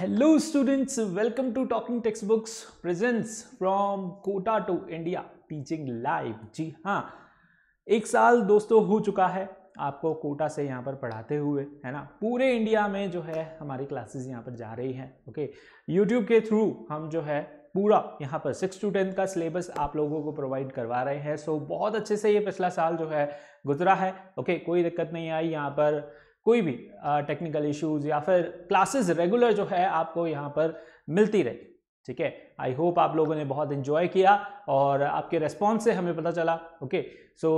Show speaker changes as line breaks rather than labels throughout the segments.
Hello students welcome to talking text books presents from Kota to India teaching live जी हाँ एक साल दोस्तों हो चुका है आपको कोटा से यहाँ पर पढ़ाते हुए है ना पूरे इंडिया में जो है हमारी क्लासेस यहाँ पर जा रही हैं ओके यूट्यूब के थ्रू हम जो है पूरा यहाँ पर सिक्स टू टेंथ का सिलेबस आप लोगों को प्रोवाइड करवा रहे हैं सो बहुत अच्छे से ये पिछला साल जो है गुजरा है ओके कोई दिक्कत नहीं आई यहाँ पर कोई भी टेक्निकल इश्यूज या फिर क्लासेस रेगुलर जो है आपको यहाँ पर मिलती रहे ठीक है आई होप आप लोगों ने बहुत इन्जॉय किया और आपके रेस्पॉन्स से हमें पता चला ओके सो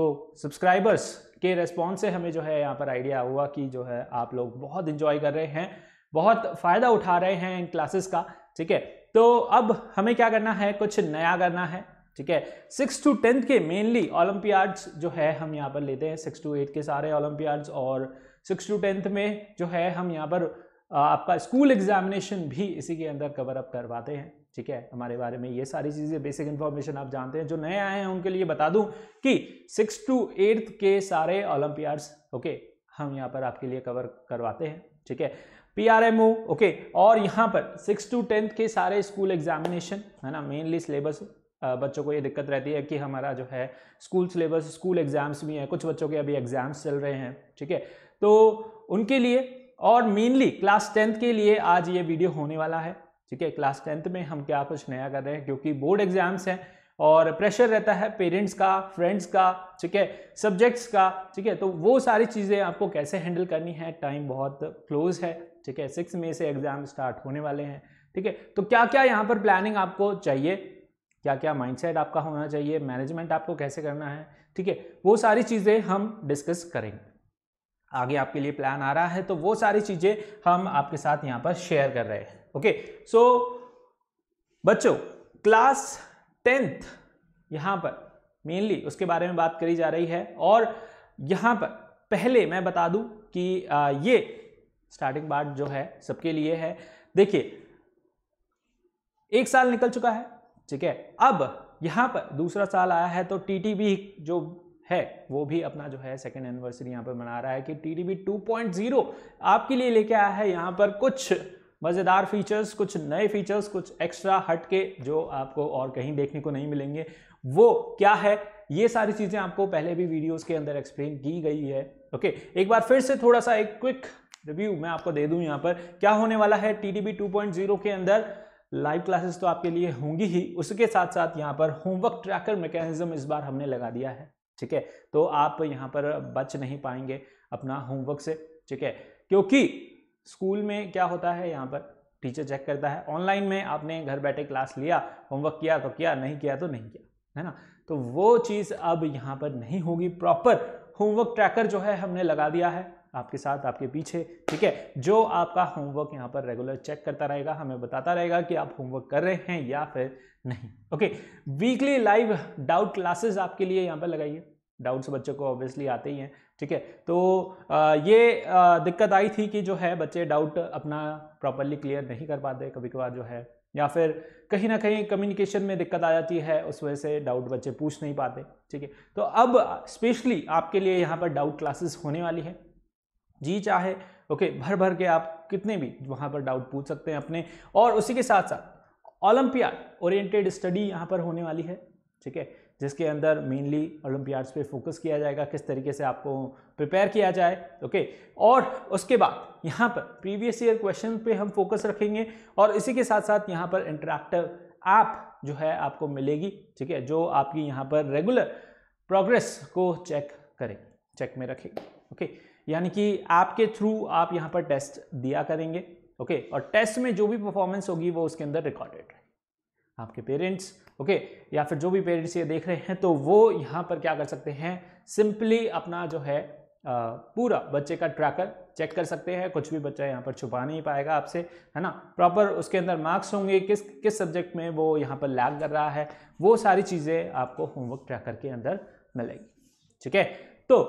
सब्सक्राइबर्स के रेस्पॉन्स से हमें जो है यहाँ पर आइडिया हुआ कि जो है आप लोग बहुत इन्जॉय कर रहे हैं बहुत फ़ायदा उठा रहे हैं इन क्लासेस का ठीक है तो अब हमें क्या करना है कुछ नया करना है ठीक है सिक्स टू टेंथ के मेनली ओलंपियाड्स जो है हम यहाँ पर लेते हैं सिक्स टू एट के सारे ओलम्पियाड्स और सिक्स टू टेंथ में जो है हम यहाँ पर आपका स्कूल एग्जामिनेशन भी इसी के अंदर कवर अप करवाते हैं ठीक है हमारे बारे में ये सारी चीज़ें बेसिक इन्फॉर्मेशन आप जानते हैं जो नए आए हैं उनके लिए बता दूं कि सिक्स टू एट्थ के सारे ओलम्पियाड्स ओके हम यहाँ पर आपके लिए कवर करवाते हैं ठीक है P R M O okay और यहाँ पर सिक्स टू टेंथ के सारे स्कूल एग्जामिनेशन है ना मेनली सिलेबस बच्चों को ये दिक्कत रहती है कि हमारा जो है स्कूल सिलेबस स्कूल एग्जाम्स भी हैं कुछ बच्चों के अभी एग्जाम्स चल रहे हैं ठीक है तो उनके लिए और मेनली क्लास टेंथ के लिए आज ये वीडियो होने वाला है ठीक है क्लास टेंथ में हम क्या कुछ नया कर रहे हैं क्योंकि बोर्ड एग्जाम्स हैं और प्रेशर रहता है पेरेंट्स का फ्रेंड्स का ठीक है सब्जेक्ट्स का ठीक है तो वो सारी चीज़ें आपको कैसे हैंडल करनी है टाइम बहुत क्लोज है ठीक है सिक्स मई से एग्ज़ाम स्टार्ट होने वाले हैं ठीक है तो क्या क्या यहाँ पर प्लानिंग आपको चाहिए क्या क्या माइंडसेट आपका होना चाहिए मैनेजमेंट आपको कैसे करना है ठीक है वो सारी चीज़ें हम डिस्कस करेंगे आगे आपके लिए प्लान आ रहा है तो वो सारी चीज़ें हम आपके साथ यहां पर शेयर कर रहे हैं ओके सो बच्चों क्लास टेंथ यहां पर मेनली उसके बारे में बात करी जा रही है और यहां पर पहले मैं बता दूं कि ये स्टार्टिंग पार्ट जो है सबके लिए है देखिए एक साल निकल चुका है ठीक है अब यहाँ पर दूसरा साल आया है तो टीटीबी जो है वो भी अपना जो है सेकेंड एनिवर्सरी यहाँ पर मना रहा है कि T D B two point zero आपके लिए लेके आया है यहाँ पर कुछ मज़ेदार फीचर्स कुछ नए फीचर्स कुछ एक्स्ट्रा हट के जो आपको और कहीं देखने को नहीं मिलेंगे वो क्या है ये सारी चीज़ें आपको पहले भी वीडियोस के अंदर एक्सप्लेन की गई है ओके एक बार फिर से थोड़ा सा एक क्विक रिव्यू मैं आपको दे दूं यहाँ पर क्या होने वाला है टी डी के अंदर लाइव क्लासेस तो आपके लिए होंगी ही उसके साथ साथ यहाँ पर होमवर्क ट्रैकर मैकेनिज्म इस बार हमने लगा दिया है ठीक है तो आप यहाँ पर बच नहीं पाएंगे अपना होमवर्क से ठीक है क्योंकि स्कूल में क्या होता है यहाँ पर टीचर चेक करता है ऑनलाइन में आपने घर बैठे क्लास लिया होमवर्क किया तो किया नहीं किया तो नहीं किया है ना तो वो चीज़ अब यहाँ पर नहीं होगी प्रॉपर होमवर्क ट्रैकर जो है हमने लगा दिया है आपके साथ आपके पीछे ठीक है जो आपका होमवर्क यहाँ पर रेगुलर चेक करता रहेगा हमें बताता रहेगा कि आप होमवर्क कर रहे हैं या फिर नहीं okay weekly live doubt classes आपके लिए यहाँ पर लगाइए डाउट्स बच्चों को ऑब्वियसली आते ही हैं ठीक है तो आ, ये आ, दिक्कत आई थी कि जो है बच्चे डाउट अपना प्रॉपरली क्लियर नहीं कर पाते कभी कभार जो है या फिर कहीं ना कहीं कम्युनिकेशन में दिक्कत आ जाती है उस वजह से डाउट बच्चे पूछ नहीं पाते ठीक है तो अब स्पेशली आपके लिए यहाँ पर डाउट क्लासेस होने वाली है जी चाहे ओके भर भर के आप कितने भी वहाँ पर डाउट पूछ सकते हैं अपने और उसी के साथ साथ ओलंपियाड ओरिएंटेड स्टडी यहाँ पर होने वाली है ठीक है जिसके अंदर मेनली ओलंपियाड्स पे फोकस किया जाएगा किस तरीके से आपको प्रिपेयर किया जाए ओके और उसके बाद यहाँ पर प्रीवियस ईयर क्वेश्चन पे हम फोकस रखेंगे और इसी के साथ साथ यहाँ पर इंटरेक्टिव ऐप जो है आपको मिलेगी ठीक है जो आपकी यहाँ पर रेगुलर प्रोग्रेस को चेक करेगी चेक में रखेगी ओके यानी कि आपके थ्रू आप यहाँ पर टेस्ट दिया करेंगे ओके okay? और टेस्ट में जो भी परफॉर्मेंस होगी वो उसके अंदर रिकॉर्डेड रहेगी आपके पेरेंट्स ओके okay? या फिर जो भी पेरेंट्स ये देख रहे हैं तो वो यहाँ पर क्या कर सकते हैं सिंपली अपना जो है पूरा बच्चे का ट्रैकर चेक कर सकते हैं कुछ भी बच्चा यहाँ पर छुपा नहीं पाएगा आपसे है ना प्रॉपर उसके अंदर मार्क्स होंगे किस किस सब्जेक्ट में वो यहाँ पर लैग कर रहा है वो सारी चीज़ें आपको होमवर्क ट्रैकर के अंदर मिलेगी ठीक है तो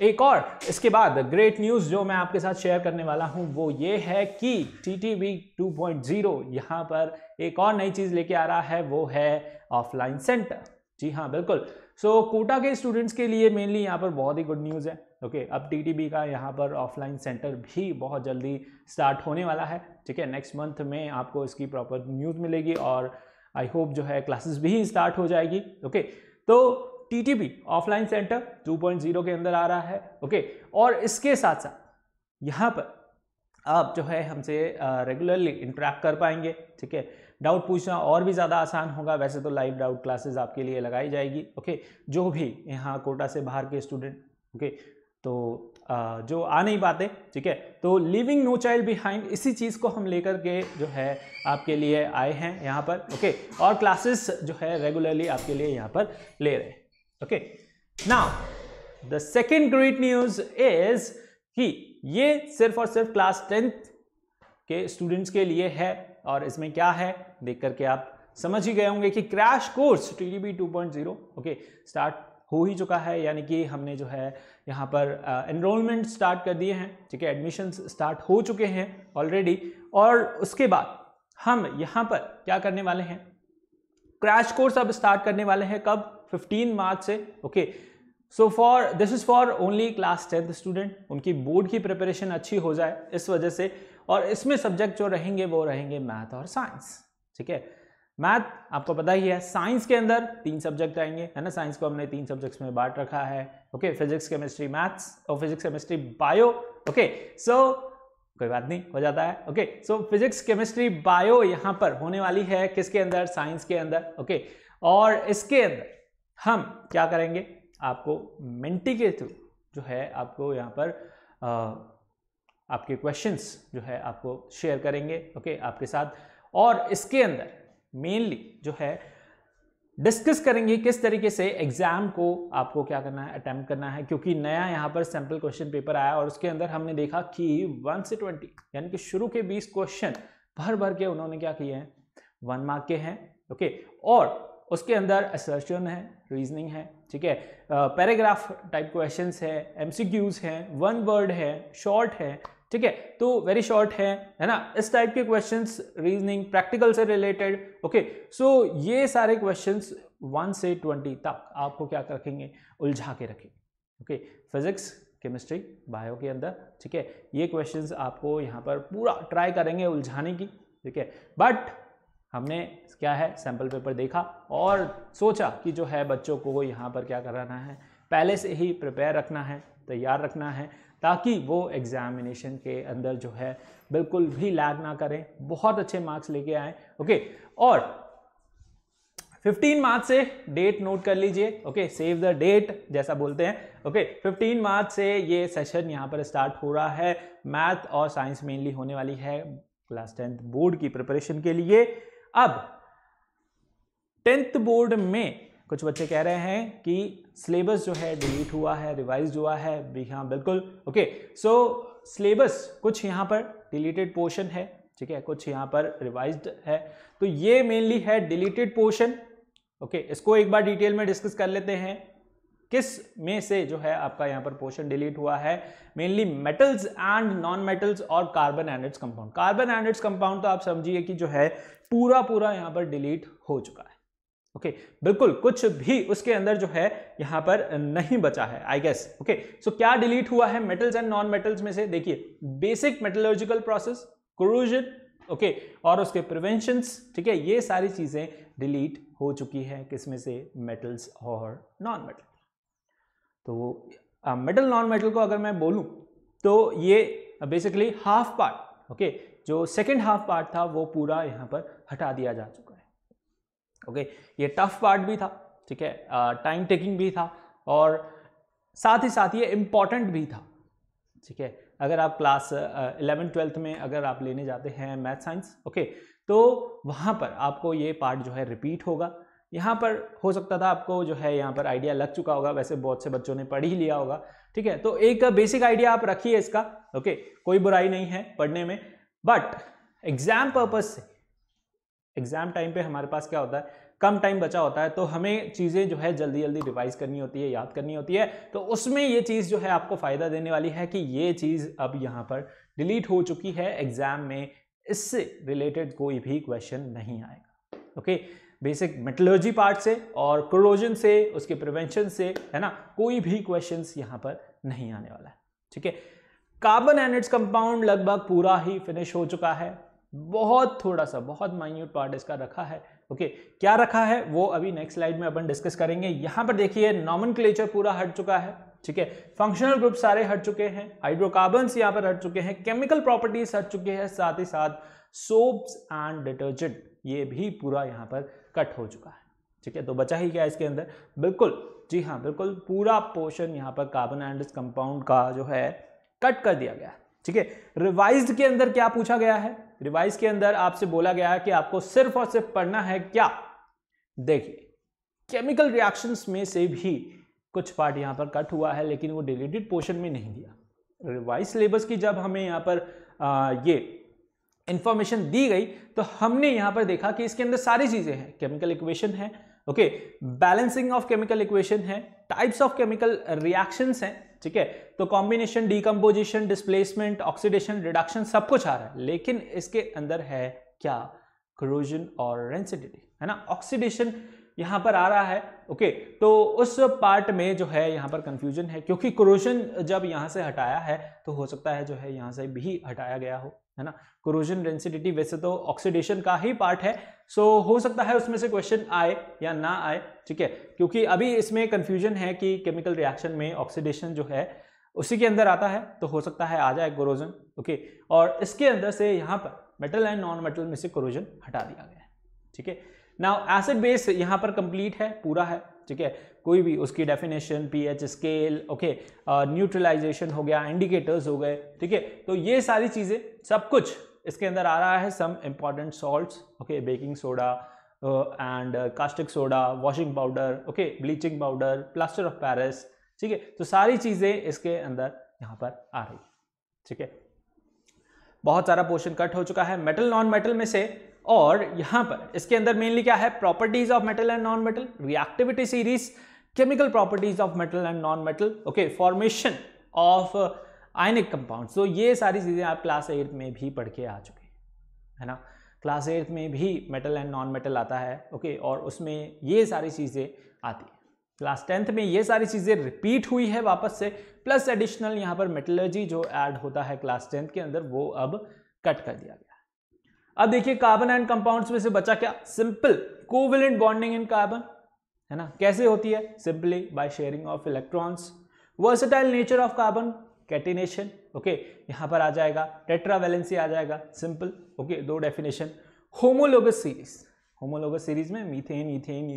एक और इसके बाद ग्रेट न्यूज़ जो मैं आपके साथ शेयर करने वाला हूं वो ये है कि T T V two point zero यहाँ पर एक और नई चीज़ लेके आ रहा है वो है ऑफलाइन सेंटर जी हाँ बिल्कुल सो so, कोटा के स्टूडेंट्स के लिए मेनली यहाँ पर बहुत ही गुड न्यूज़ है ओके okay, अब टी का यहाँ पर ऑफलाइन सेंटर भी बहुत जल्दी स्टार्ट होने वाला है ठीक है नेक्स्ट मंथ में आपको इसकी प्रॉपर न्यूज़ मिलेगी और आई होप जो है क्लासेस भी स्टार्ट हो जाएगी ओके okay, तो टीटीपी ऑफलाइन सेंटर 2.0 के अंदर आ रहा है ओके और इसके साथ साथ यहाँ पर आप जो है हमसे रेगुलरली इंटरेक्ट कर पाएंगे ठीक है डाउट पूछना और भी ज़्यादा आसान होगा वैसे तो लाइव डाउट क्लासेस आपके लिए लगाई जाएगी ओके जो भी यहाँ कोटा से बाहर के स्टूडेंट ओके तो आ, जो आ नहीं पाते ठीक है तो लिविंग नो चाइल्ड बिहाइंड इसी चीज़ को हम लेकर के जो है आपके लिए आए हैं यहाँ पर ओके और क्लासेस जो है रेगुलरली आपके लिए यहाँ पर ले रहे हैं okay now the second great news is कि ये सिर्फ और सिर्फ क्लास टेंथ के स्टूडेंट्स के लिए है और इसमें क्या है देख करके आप समझ ही गए होंगे कि crash course T D B two point zero okay start हो ही चुका है यानी कि हमने जो है यहाँ पर एनरोलमेंट स्टार्ट कर दिए हैं ठीक है एडमिशन्स स्टार्ट हो चुके हैं ऑलरेडी और उसके बाद हम यहाँ पर क्या करने वाले हैं क्रैश कोर्स अब स्टार्ट करने वाले हैं कब फिफ्टीन मार्च से okay so for this is for only class tenth student उनकी बोर्ड की प्रिपरेशन अच्छी हो जाए इस वजह से और इसमें सब्जेक्ट जो रहेंगे वो रहेंगे मैथ और साइंस ठीक है मैथ आपको पता ही है साइंस के अंदर तीन सब्जेक्ट आएंगे है ना साइंस को हमने तीन सब्जेक्ट्स में बांट रखा है ओके फिजिक्स केमिस्ट्री मैथ्स और physics chemistry bio okay so कोई बात नहीं हो जाता है okay so physics chemistry bio यहां पर होने वाली है किसके अंदर साइंस के अंदर ओके okay, और इसके अंदर हम क्या करेंगे आपको मेंटी के थ्रू जो है आपको यहाँ पर आ, आपके क्वेश्चंस जो है आपको शेयर करेंगे ओके आपके साथ और इसके अंदर मेनली जो है डिस्कस करेंगे किस तरीके से एग्जाम को आपको क्या करना है अटैम्प्ट करना है क्योंकि नया यहाँ पर सैम्पल क्वेश्चन पेपर आया और उसके अंदर हमने देखा कि वन से ट्वेंटी यानी कि शुरू के बीस क्वेश्चन भर भर के उन्होंने क्या किए हैं वन मार्क के हैं ओके और उसके अंदर असर्शन है रीजनिंग है ठीक है पैराग्राफ टाइप क्वेश्चन है एमसीक्यूज हैं वन वर्ड है शॉर्ट है ठीक है तो वेरी शॉर्ट है है ना इस टाइप के क्वेश्चंस रीजनिंग प्रैक्टिकल से रिलेटेड ओके सो ये सारे क्वेश्चंस वन से ट्वेंटी तक आपको क्या रखेंगे उलझा के रखेंगे ओके फिजिक्स केमिस्ट्री बायो के अंदर ठीक है ये क्वेश्चंस आपको यहाँ पर पूरा ट्राई करेंगे उलझाने की ठीक है बट हमने क्या है सैम्पल पेपर देखा और सोचा कि जो है बच्चों को यहाँ पर क्या कराना है पहले से ही प्रिपेयर रखना है तैयार रखना है ताकि वो एग्जामिनेशन के अंदर जो है बिल्कुल भी लैग ना करें बहुत अच्छे मार्क्स लेके आए ओके और 15 मार्च से डेट नोट कर लीजिए ओके सेव द डेट जैसा बोलते हैं ओके 15 मार्च से ये सेशन यहाँ पर स्टार्ट हो रहा है मैथ और साइंस मेनली होने वाली है क्लास टेंथ बोर्ड की प्रिपरेशन के लिए अब टेंथ बोर्ड में कुछ बच्चे कह रहे हैं कि सिलेबस जो है डिलीट हुआ है रिवाइज हुआ है हाँ बिल्कुल ओके सो सिलेबस कुछ यहां पर डिलीटेड पोर्शन है ठीक है कुछ यहां पर रिवाइज है तो ये मेनली है डिलीटेड पोर्शन ओके इसको एक बार डिटेल में डिस्कस कर लेते हैं किस में से जो है आपका यहाँ पर पोर्शन डिलीट हुआ है mainly metals and non metals और carbon and compound carbon and compound तो आप समझिए कि जो है पूरा पूरा यहाँ पर डिलीट हो चुका है ओके okay, बिल्कुल कुछ भी उसके अंदर जो है यहाँ पर नहीं बचा है आई गेस ओके सो क्या डिलीट हुआ है मेटल्स एंड नॉन मेटल्स में से देखिए basic metallurgical process corrosion okay और उसके प्रिवेंशन ठीक है ये सारी चीजें डिलीट हो चुकी है किसमें से मेटल्स और नॉन मेटल तो आ, मेटल नॉन मेटल को अगर मैं बोलूँ तो ये बेसिकली हाफ पार्ट ओके जो सेकेंड हाफ पार्ट था वो पूरा यहाँ पर हटा दिया जा चुका है ओके ये टफ पार्ट भी था ठीक है टाइम टेकिंग भी था और साथ ही साथ ये इम्पॉर्टेंट भी था ठीक है अगर आप क्लास इलेवन ट्वेल्थ में अगर आप लेने जाते हैं मैथ साइंस ओके तो वहाँ पर आपको ये पार्ट जो है रिपीट होगा यहाँ पर हो सकता था आपको जो है यहाँ पर आइडिया लग चुका होगा वैसे बहुत से बच्चों ने पढ़ ही लिया होगा ठीक है तो एक बेसिक आइडिया आप रखिए इसका ओके कोई बुराई नहीं है पढ़ने में बट एग्जाम पर्पज से एग्जाम टाइम पे हमारे पास क्या होता है कम टाइम बचा होता है तो हमें चीज़ें जो है जल्दी जल्दी रिवाइज करनी होती है याद करनी होती है तो उसमें ये चीज़ जो है आपको फ़ायदा देने वाली है कि ये चीज़ अब यहाँ पर डिलीट हो चुकी है एग्ज़ाम में इससे रिलेटेड कोई भी क्वेश्चन नहीं आएगा okay okay? Basic metallurgy part से और क्रोलोजन से उसके प्रिवेंशन से है ना कोई भी क्वेश्चन यहाँ पर नहीं आने वाला है ठीक है कार्बन एनिट्स कंपाउंड लगभग पूरा ही फिनिश हो चुका है बहुत थोड़ा सा बहुत माइन्यूट पार्ट इसका रखा है ओके क्या रखा है वो अभी नेक्स्ट स्लाइड में अपन डिस्कस करेंगे यहाँ पर देखिए नॉमन पूरा हट चुका है ठीक है फंक्शनल ग्रुप सारे हट चुके हैं हाइड्रोकार्बन यहाँ पर हट चुके हैं केमिकल प्रॉपर्टीज हट चुके हैं साथ ही साथ सोप्स एंड डिटर्जेंट ये भी पूरा यहाँ पर कट हो चुका है ठीक है तो बचा ही क्या इसके अंदर बिल्कुल जी हाँ बिल्कुल पूरा पोर्शन यहाँ पर कार्बन एंड कंपाउंड का जो है कट कर दिया गया ठीक है रिवाइज के अंदर क्या पूछा गया है रिवाइज के अंदर आपसे बोला गया है कि आपको सिर्फ और सिर्फ पढ़ना है क्या देखिए केमिकल रिएक्शंस में से भी कुछ पार्ट यहाँ पर कट हुआ है लेकिन वो डिलीटेड पोर्शन में नहीं दिया रिवाइज सिलेबस की जब हमें यहाँ पर आ, ये इन्फॉर्मेशन दी गई तो हमने यहाँ पर देखा कि इसके अंदर सारी चीज़ें हैं केमिकल इक्वेशन है okay balancing of chemical equation है टाइप्स ऑफ केमिकल रिएक्शंस हैं ठीक है तो combination decomposition displacement oxidation reduction सब कुछ आ रहा है लेकिन इसके अंदर है क्या क्रोजन और रेंसिडिटी है ना ऑक्सीडेशन यहाँ पर आ रहा है ओके तो उस पार्ट में जो है यहाँ पर कंफ्यूजन है क्योंकि क्रोजन जब यहाँ से हटाया है तो हो सकता है जो है यहाँ से भी हटाया गया हो है ना क्रोजन डेंसिटी वैसे तो ऑक्सीडेशन का ही पार्ट है सो so, हो सकता है उसमें से क्वेश्चन आए या ना आए ठीक है क्योंकि अभी इसमें कंफ्यूजन है कि केमिकल रिएक्शन में ऑक्सीडेशन जो है उसी के अंदर आता है तो हो सकता है आ जाए क्रोजन ओके और इसके अंदर से यहाँ पर मेटल एंड नॉन मेटल में से क्रोजन हटा दिया गया है ठीक है ना एसिड बेस यहाँ पर कंप्लीट है पूरा है ठीक है कोई भी उसकी definition pH scale okay neutralisation हो गया इंडिकेटर्स हो गए ठीक है तो ये सारी चीज़ें सब कुछ इसके अंदर आ रहा है some important salt okay baking soda and caustic soda washing powder okay bleaching powder plaster of Paris ठीक है तो सारी चीज़ें इसके अंदर यहाँ पर आ रही ठीक है बहुत सारा पोर्शन कट हो चुका है मेटल नॉन मेटल में से और यहां पर इसके अंदर मेनली क्या है properties of metal and non metal reactivity series chemical properties of metal and non metal okay formation of ionic compound तो ये सारी चीज़ें आप क्लास एट में भी पढ़ के आ चुके हैं है ना क्लास एट्थ में भी मेटल एंड नॉन मेटल आता है ओके और उसमें ये सारी चीज़ें आती हैं क्लास टेंथ में ये सारी चीज़ें रिपीट हुई है वापस से प्लस एडिशनल यहाँ पर मेटलर्जी जो एड होता है क्लास टेंथ के अंदर वो अब कट कर दिया गया अब देखिए कार्बन एंड कंपाउंड्स में से बचा क्या simple covalent bonding in carbon है ना कैसे होती है simply by sharing of electrons versatile nature of carbon catenation okay यहां पर आ जाएगा टेट्रावेलेंसी आ जाएगा सिंपल ओके दो definition homologous series homologous series में मीथेन इथेन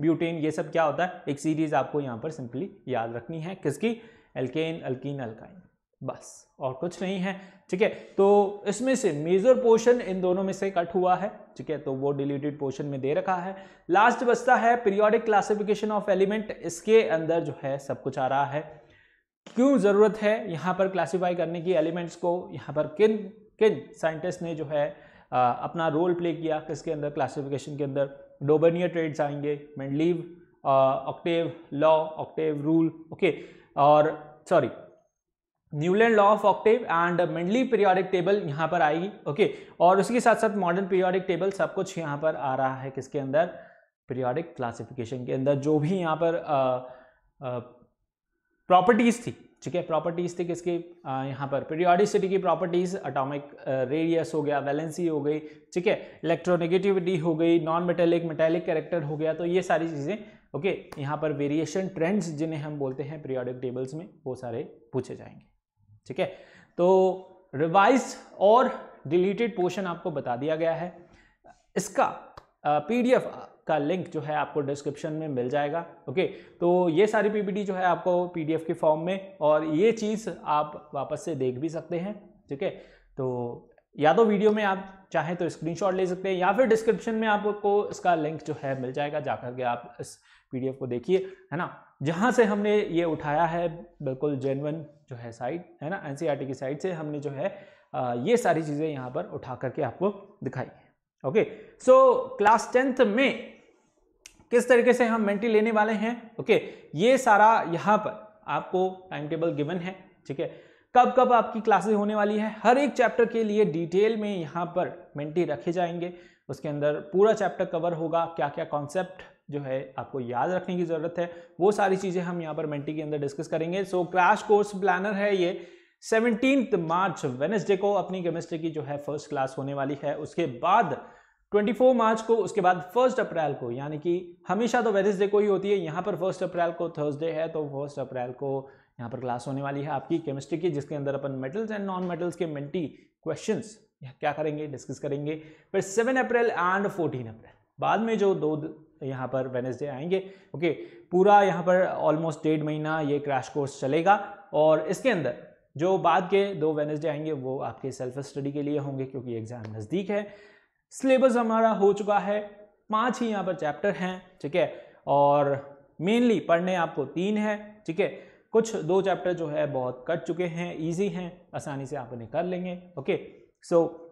ब्यूटेन ये सब क्या होता है एक सीरीज आपको यहाँ पर सिंपली याद रखनी है किसकी एल्केन अल्कीन अल्काइन बस और कुछ नहीं है ठीक है तो इसमें से मेजर पोर्शन इन दोनों में से कट हुआ है ठीक है तो वो डिलीटेड पोर्शन में दे रखा है लास्ट बचता है पीरियोडिक क्लासिफिकेशन ऑफ एलिमेंट इसके अंदर जो है सब कुछ आ रहा है क्यों ज़रूरत है यहाँ पर क्लासीफाई करने की एलिमेंट्स को यहाँ पर किन किन साइंटिस्ट ने जो है आ, अपना रोल प्ले किया किसके अंदर क्लासिफिकेशन के अंदर डोबनियर ट्रेड्स आएंगे Mendeleev octave law octave rule okay और sorry Newland law of octave and Mendeleev periodic table यहाँ पर आएगी ओके और उसके साथ साथ मॉडर्न पीरियोडिक टेबल सब कुछ यहाँ पर आ रहा है किसके अंदर पीरियोडिक क्लासिफिकेशन के अंदर जो भी यहाँ पर प्रॉपर्टीज थी ठीक है प्रॉपर्टीज थी किसके यहाँ पर पीरियोडिसिटी की प्रॉपर्टीज अटोमिक रेडियस हो गया वैलेंसी हो गई ठीक है इलेक्ट्रोनेगेटिविटी हो गई नॉन मेटेलिक मेटेलिक कैरेक्टर हो गया तो ये सारी चीज़ें ओके okay, यहाँ पर वेरिएशन ट्रेंड्स जिन्हें हम बोलते हैं पीरियोडिक टेबल्स में वो सारे पूछे जाएंगे ठीक है तो रिवाइज और डिलीटेड पोर्शन आपको बता दिया गया है इसका पीडीएफ का लिंक जो है आपको डिस्क्रिप्शन में मिल जाएगा ओके तो ये सारी पीपीटी जो है आपको पीडीएफ के फॉर्म में और ये चीज़ आप वापस से देख भी सकते हैं ठीक है तो या तो वीडियो में आप चाहें तो स्क्रीनशॉट ले सकते हैं या फिर डिस्क्रिप्शन में आपको इसका लिंक जो है मिल जाएगा जाकर के आप इस पीडीएफ को देखिए है ना जहाँ से हमने ये उठाया है बिल्कुल जेनवन जो है साइड है ना एन e की साइड से हमने जो है ये सारी चीज़ें यहाँ पर उठा करके आपको दिखाई ओके सो क्लास टेंथ में किस तरीके से हम मेंटी लेने वाले हैं ओके ये सारा यहाँ पर आपको टाइम टेबल गिवन है ठीक है कब कब आपकी क्लासेस होने वाली है हर एक चैप्टर के लिए डिटेल में यहाँ पर मेंटी रखे जाएंगे उसके अंदर पूरा चैप्टर कवर होगा क्या क्या कॉन्सेप्ट जो है आपको याद रखने की ज़रूरत है वो सारी चीज़ें हम यहाँ पर मेंटी के अंदर डिस्कस करेंगे सो क्रैश कोर्स प्लानर है ये सेवनटीन मार्च वेनसडे को अपनी केमिस्ट्री की जो है फर्स्ट क्लास होने वाली है उसके बाद 24 मार्च को उसके बाद फर्स्ट अप्रैल को यानी कि हमेशा तो वेनसडे को ही होती है यहाँ पर फर्स्ट अप्रैल को थर्सडे है तो फर्स्ट अप्रैल को यहाँ पर क्लास होने वाली है आपकी केमिस्ट्री की जिसके अंदर अपन मेटल्स एंड नॉन मेटल्स के मेंटी क्वेश्चन क्या करेंगे डिस्कस करेंगे फिर seven April and fourteen April बाद में जो दो यहाँ पर वेनेसडे आएंगे ओके पूरा यहाँ पर ऑलमोस्ट डेढ़ महीना ये क्रैश कोर्स चलेगा और इसके अंदर जो बाद के दो वेनेसडे आएंगे वो आपके सेल्फ स्टडी के लिए होंगे क्योंकि एग्ज़ाम नज़दीक है सिलेबस हमारा हो चुका है पांच ही यहाँ पर चैप्टर हैं ठीक है और मेनली पढ़ने आपको तीन है ठीक है कुछ दो चैप्टर जो है बहुत कट चुके हैं ईजी हैं आसानी से आप उन्हें कर लेंगे ओके सो so,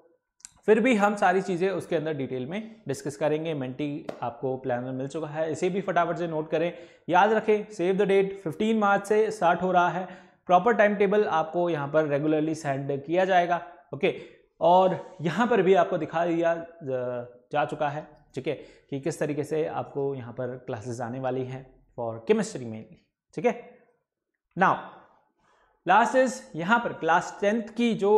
फिर भी हम सारी चीज़ें उसके अंदर डिटेल में डिस्कस करेंगे मेंटी आपको प्लानर मिल चुका है इसे भी फटाफट से नोट करें याद रखें सेव द डेट 15 मार्च से स्टार्ट हो रहा है प्रॉपर टाइम टेबल आपको यहाँ पर रेगुलरली सेंड किया जाएगा ओके और यहाँ पर भी आपको दिखा दिया जा चुका है ठीक है कि किस तरीके से आपको यहाँ पर क्लासेस आने वाली हैं फॉर केमिस्ट्री मेनली ठीक है नाउ लास्ट इज यहाँ पर क्लास टेंथ की जो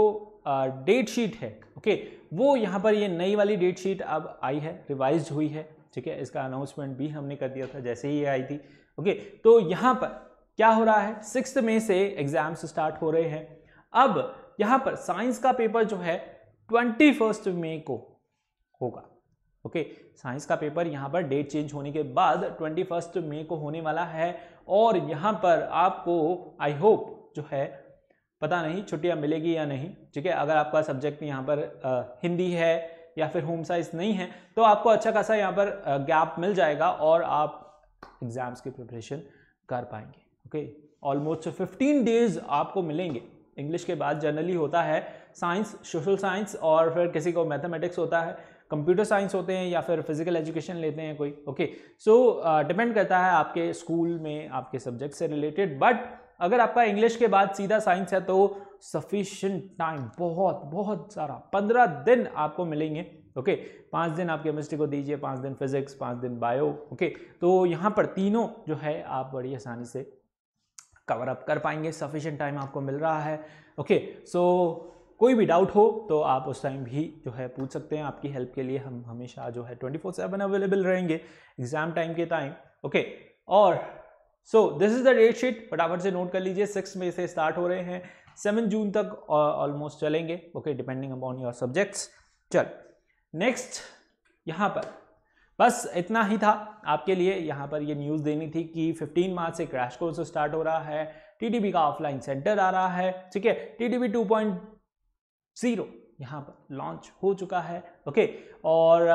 डेट शीट है ओके वो यहाँ पर ये नई वाली डेट शीट अब आई है रिवाइज हुई है ठीक है इसका अनाउंसमेंट भी हमने कर दिया था जैसे ही ये आई थी ओके तो यहाँ पर क्या हो रहा है सिक्स मई से एग्जाम्स स्टार्ट हो रहे हैं अब यहाँ पर साइंस का पेपर जो है ट्वेंटी फर्स्ट को होगा ओके साइंस का पेपर यहाँ पर डेट चेंज होने के बाद ट्वेंटी फर्स्ट मे को होने वाला है और यहाँ पर आपको आई होप जो है पता नहीं छुट्टियाँ मिलेगी या नहीं ठीक है अगर आपका सब्जेक्ट यहाँ पर आ, हिंदी है या फिर होम साइंस नहीं है तो आपको अच्छा खासा यहाँ पर गैप मिल जाएगा और आप एग्ज़ाम्स की प्रिपरेशन कर पाएंगे ओके ऑलमोस्ट फिफ्टीन डेज आपको मिलेंगे इंग्लिश के बाद जनरली होता है साइंस सोशल साइंस और फिर किसी को मैथमेटिक्स होता है कंप्यूटर साइंस होते हैं या फिर फिजिकल एजुकेशन लेते हैं कोई ओके सो डिपेंड करता है आपके स्कूल में आपके सब्जेक्ट से रिलेटेड बट अगर आपका इंग्लिश के बाद सीधा साइंस है तो सफिशेंट टाइम बहुत बहुत सारा पंद्रह दिन आपको मिलेंगे ओके पाँच दिन आप केमिस्ट्री को दीजिए पाँच दिन फिजिक्स पाँच दिन बायो ओके तो यहाँ पर तीनों जो है आप बड़ी आसानी से कवर अप कर पाएंगे सफिशेंट टाइम आपको मिल रहा है ओके सो कोई भी डाउट हो तो आप उस टाइम भी जो है पूछ सकते हैं आपकी हेल्प के लिए हम हमेशा जो है ट्वेंटी फोर सेवन अवेलेबल रहेंगे एग्जाम टाइम के टाइम ओके और so this is the date sheet फटाफट से नोट कर लीजिए सिक्स में से स्टार्ट हो रहे हैं सेवन जून तक ऑलमोस्ट uh, चलेंगे okay depending upon your subjects चल नेक्स्ट यहाँ पर बस इतना ही था आपके लिए यहाँ पर ये न्यूज़ देनी थी कि 15 मार्च से क्रैश कोर्स स्टार्ट हो रहा है टीटीबी का ऑफलाइन सेंटर आ रहा है ठीक है टीटीबी 2.0 यहाँ पर लॉन्च हो चुका है ओके और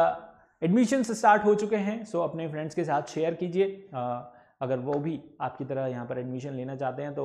एडमिशन्स uh, स्टार्ट हो चुके हैं सो अपने फ्रेंड्स के साथ शेयर कीजिए uh, अगर वो भी आपकी तरह यहाँ पर एडमिशन लेना चाहते हैं तो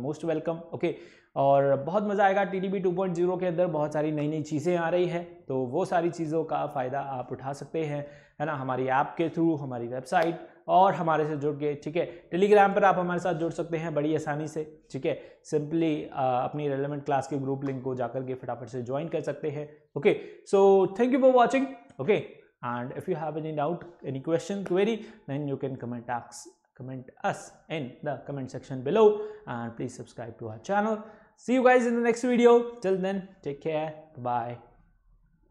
मोस्ट वेलकम ओके और बहुत मज़ा आएगा T D P two point zero के अंदर बहुत सारी नई नई चीज़ें आ रही है तो वो सारी चीज़ों का फ़ायदा आप उठा सकते हैं है ना हमारी ऐप के थ्रू हमारी वेबसाइट और हमारे से जुड़ के ठीक है टेलीग्राम पर आप हमारे साथ जुड़ सकते हैं बड़ी आसानी से ठीक है सिंपली अपनी रेलिवेंट क्लास के ग्रुप लिंक को जाकर के फटाफट से ज्वाइन कर सकते हैं okay so thank you for watching okay and if you have any doubt any question query then you can comment us comment us in the comment section below and please subscribe to our channel see you guys in the next video till then take care bye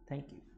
thank you